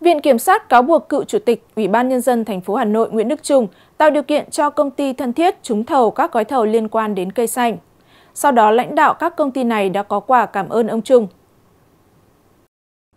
Viện Kiểm sát cáo buộc cựu Chủ tịch Ủy ban Nhân dân thành phố Hà Nội Nguyễn Đức Trung tạo điều kiện cho công ty thân thiết trúng thầu các gói thầu liên quan đến cây xanh. Sau đó, lãnh đạo các công ty này đã có quà cảm ơn ông Trung.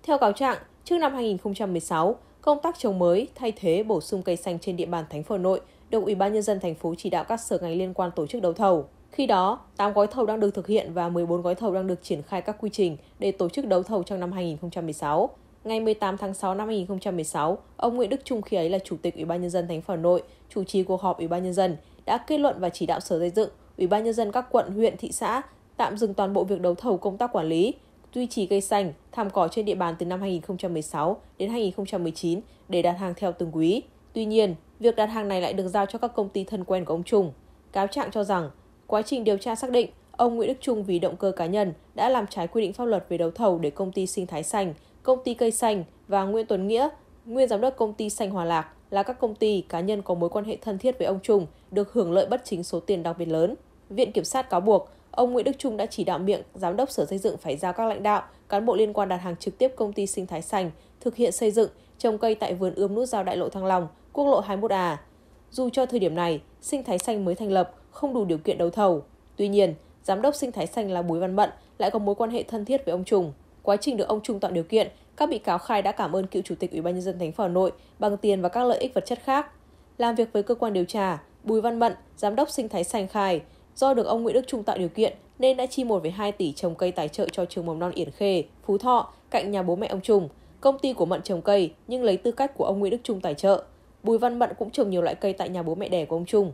Theo cáo trạng, trước năm 2016, công tác trồng mới, thay thế, bổ sung cây xanh trên địa bàn thành phố Hà Nội được Ủy ban Nhân dân thành phố chỉ đạo các sở ngành liên quan tổ chức đấu thầu. Khi đó, 8 gói thầu đang được thực hiện và 14 gói thầu đang được triển khai các quy trình để tổ chức đấu thầu trong năm 2016. Ngày 18 tháng 6 năm 2016, ông Nguyễn Đức Trung khi ấy là Chủ tịch Ủy ban nhân dân thành phố Hà Nội, chủ trì cuộc họp Ủy ban nhân dân đã kết luận và chỉ đạo Sở Xây dựng, Ủy ban nhân dân các quận, huyện, thị xã tạm dừng toàn bộ việc đấu thầu công tác quản lý, duy trì cây xanh, thảm cỏ trên địa bàn từ năm 2016 đến 2019 để đặt hàng theo từng quý. Tuy nhiên, việc đặt hàng này lại được giao cho các công ty thân quen của ông Trung. Cáo trạng cho rằng, quá trình điều tra xác định, ông Nguyễn Đức Trung vì động cơ cá nhân đã làm trái quy định pháp luật về đấu thầu để công ty Sinh Thái Xanh công ty Cây Xanh và Nguyễn Tuấn Nghĩa, nguyên giám đốc công ty Xanh Hòa Lạc là các công ty cá nhân có mối quan hệ thân thiết với ông Trung được hưởng lợi bất chính số tiền đặc biệt lớn. Viện Kiểm sát cáo buộc ông Nguyễn Đức Trung đã chỉ đạo miệng giám đốc Sở Xây dựng phải giao các lãnh đạo, cán bộ liên quan đặt hàng trực tiếp công ty sinh thái xanh thực hiện xây dựng trồng cây tại vườn ươm nút giao đại lộ Thăng Long, quốc lộ 21A. Dù cho thời điểm này, sinh thái xanh mới thành lập không đủ điều kiện đấu thầu. Tuy nhiên, giám đốc sinh thái xanh là Bùi Văn Mận lại có mối quan hệ thân thiết với ông Trùng. Quá trình được ông Trung tạo điều kiện, các bị cáo khai đã cảm ơn cựu chủ tịch Ủy ban nhân dân thành phố Hà Nội bằng tiền và các lợi ích vật chất khác. Làm việc với cơ quan điều tra, Bùi Văn Mận, giám đốc Sinh Thái Sành khai, do được ông Nguyễn Đức Trung tạo điều kiện nên đã chi 1,2 tỷ trồng cây tài trợ cho trường mầm non Yển Khê, Phú Thọ, cạnh nhà bố mẹ ông Trung. Công ty của Mận trồng cây nhưng lấy tư cách của ông Nguyễn Đức Trung tài trợ. Bùi Văn Mận cũng trồng nhiều loại cây tại nhà bố mẹ đẻ của ông Trung.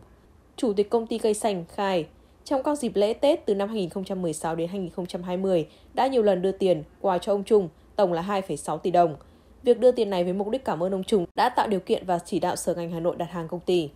Chủ tịch công ty cây xanh khai, trong các dịp lễ Tết từ năm 2016 đến 2020, đã nhiều lần đưa tiền, quà cho ông Trung, tổng là 2,6 tỷ đồng. Việc đưa tiền này với mục đích cảm ơn ông Trung đã tạo điều kiện và chỉ đạo Sở ngành Hà Nội đặt hàng công ty.